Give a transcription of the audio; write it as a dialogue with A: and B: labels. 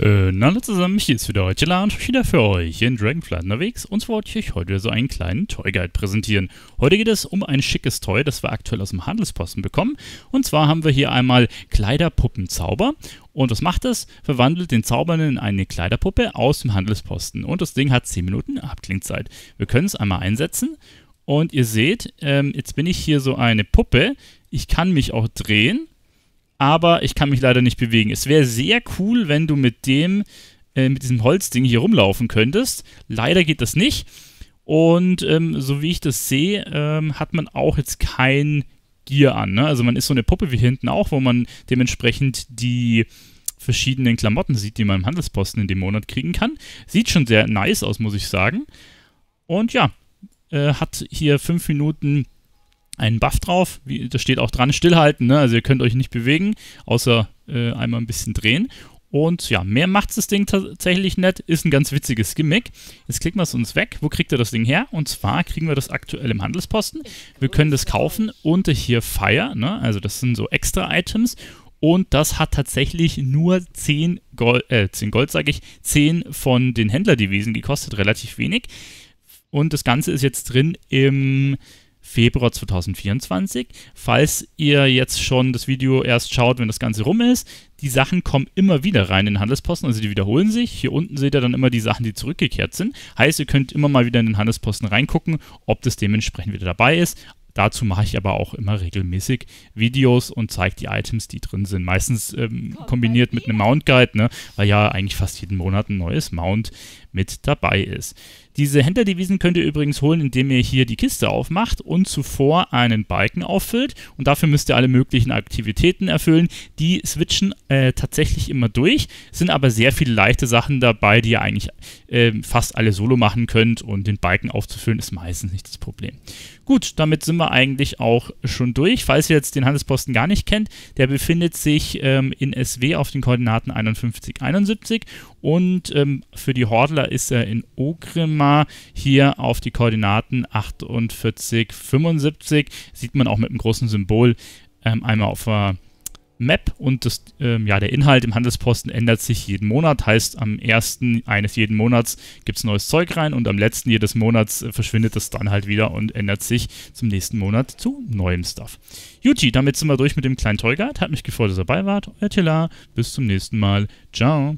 A: Äh, na, hallo zusammen, hier ist wieder heute und wieder für euch in Dragonfly unterwegs und zwar wollte ich euch heute so einen kleinen Toy Guide präsentieren. Heute geht es um ein schickes Toy, das wir aktuell aus dem Handelsposten bekommen. Und zwar haben wir hier einmal Kleiderpuppenzauber und was macht das? Verwandelt den Zaubernden in eine Kleiderpuppe aus dem Handelsposten und das Ding hat 10 Minuten Abklingzeit. Wir können es einmal einsetzen und ihr seht, ähm, jetzt bin ich hier so eine Puppe. Ich kann mich auch drehen aber ich kann mich leider nicht bewegen. Es wäre sehr cool, wenn du mit dem, äh, mit diesem Holzding hier rumlaufen könntest. Leider geht das nicht. Und ähm, so wie ich das sehe, ähm, hat man auch jetzt kein Gear an. Ne? Also man ist so eine Puppe wie hinten auch, wo man dementsprechend die verschiedenen Klamotten sieht, die man im Handelsposten in dem Monat kriegen kann. Sieht schon sehr nice aus, muss ich sagen. Und ja, äh, hat hier fünf Minuten einen Buff drauf. Wie, das steht auch dran, stillhalten. Ne? Also ihr könnt euch nicht bewegen, außer äh, einmal ein bisschen drehen. Und ja, mehr macht das Ding tatsächlich nicht. Ist ein ganz witziges Gimmick. Jetzt klicken wir es uns weg. Wo kriegt ihr das Ding her? Und zwar kriegen wir das aktuell im Handelsposten. Wir können das kaufen unter hier Fire. Ne? Also das sind so extra Items. Und das hat tatsächlich nur 10 Gold, äh, 10 Gold sage ich, 10 von den Händlerdevisen gekostet. Relativ wenig. Und das Ganze ist jetzt drin im Februar 2024. Falls ihr jetzt schon das Video erst schaut, wenn das Ganze rum ist, die Sachen kommen immer wieder rein in den Handelsposten, also die wiederholen sich. Hier unten seht ihr dann immer die Sachen, die zurückgekehrt sind. Heißt, ihr könnt immer mal wieder in den Handelsposten reingucken, ob das dementsprechend wieder dabei ist. Dazu mache ich aber auch immer regelmäßig Videos und zeige die Items, die drin sind. Meistens ähm, kombiniert mit einem Mount Guide, ne? weil ja eigentlich fast jeden Monat ein neues Mount mit dabei ist. Diese Händlerdevisen könnt ihr übrigens holen, indem ihr hier die Kiste aufmacht und zuvor einen Balken auffüllt und dafür müsst ihr alle möglichen Aktivitäten erfüllen. Die switchen äh, tatsächlich immer durch, sind aber sehr viele leichte Sachen dabei, die ihr eigentlich äh, fast alle solo machen könnt und den Balken aufzufüllen ist meistens nicht das Problem. Gut, damit sind wir eigentlich auch schon durch. Falls ihr jetzt den Handelsposten gar nicht kennt, der befindet sich ähm, in SW auf den Koordinaten 51, 71 und ähm, für die Hordler ist er in Ogrimar hier auf die Koordinaten 48, 75. Sieht man auch mit einem großen Symbol ähm, einmal auf der Map und das, ähm, ja, der Inhalt im Handelsposten ändert sich jeden Monat. Heißt, am ersten eines jeden Monats gibt es neues Zeug rein und am letzten jedes Monats äh, verschwindet das dann halt wieder und ändert sich zum nächsten Monat zu neuem Stuff. Juti, damit sind wir durch mit dem kleinen Toyguide. Hat mich gefreut, dass ihr dabei wart. Euer Tilla, bis zum nächsten Mal. Ciao.